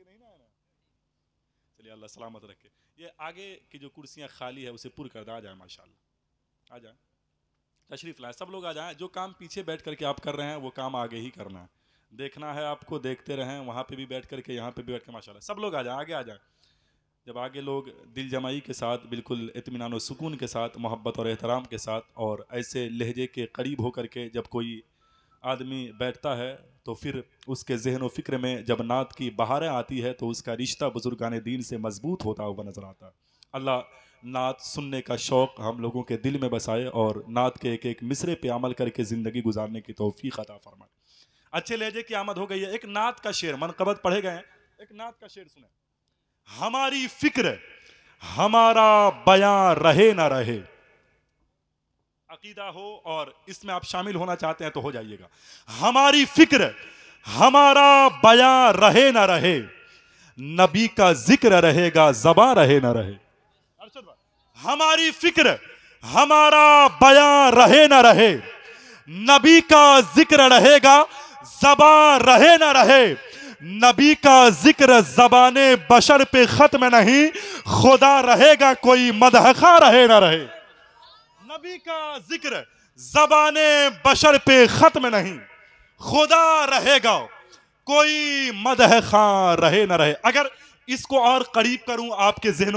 लेके नहीं ना आया चलिए अल्लाह सलामत रखे ये आगे की जो कुर्सियाँ खाली है उसे पुर कर दें आ जाए माशा आ जाए तशरीफ लाए सब लोग आ जाएँ जो काम पीछे बैठ करके आप कर रहे हैं वो काम आगे ही करना है देखना है आपको देखते रहें वहाँ पे भी बैठ करके यहाँ पे भी बैठ कर माशाल्लाह सब लोग आ जाए आगे आ जाए जब आगे लोग दिल जमाई के साथ बिल्कुल इतमान सुकून के साथ मोहब्बत और एहतराम के साथ और ऐसे लहजे के करीब होकर के जब कोई आदमी बैठता है तो फिर उसके जहन व फ़िक्र में जब नात की बहारें आती है तो उसका रिश्ता बुजुर्गान दीन से मजबूत होता हुआ नज़र आता है अल्लाह नात सुनने का शौक़ हम लोगों के दिल में बसाए और नात के एक एक मिसरे पे अमल करके ज़िंदगी गुजारने की तोफ़ी अता फरमाए अच्छे लहजे की आमद हो गई है एक नात का शेर मनकबत पढ़े गए हैं एक नात का शेर सुने हमारी फिक्र हमारा बयां रहे ना रहे अकीदा हो और इसमें आप शामिल होना चाहते हैं तो हो जाइएगा हमारी फिक्र हमारा बया रहे ना रहे नबी का जिक्र रहेगा जबा रहे ना रहे हमारी फिक्र हमारा बया रहे ना रहे नबी का जिक्र रहेगा जबा रहे ना रहे नबी का जिक्र जबाने बशर पे खत्म नहीं खुदा रहेगा कोई मदहखा रहे ना रहे नबी का जिक्र जबान बशर पे खत्म नहीं खुदा रहेगा कोई मदह खां रहे ना रहे अगर इसको और करीब करूं आपके जहनों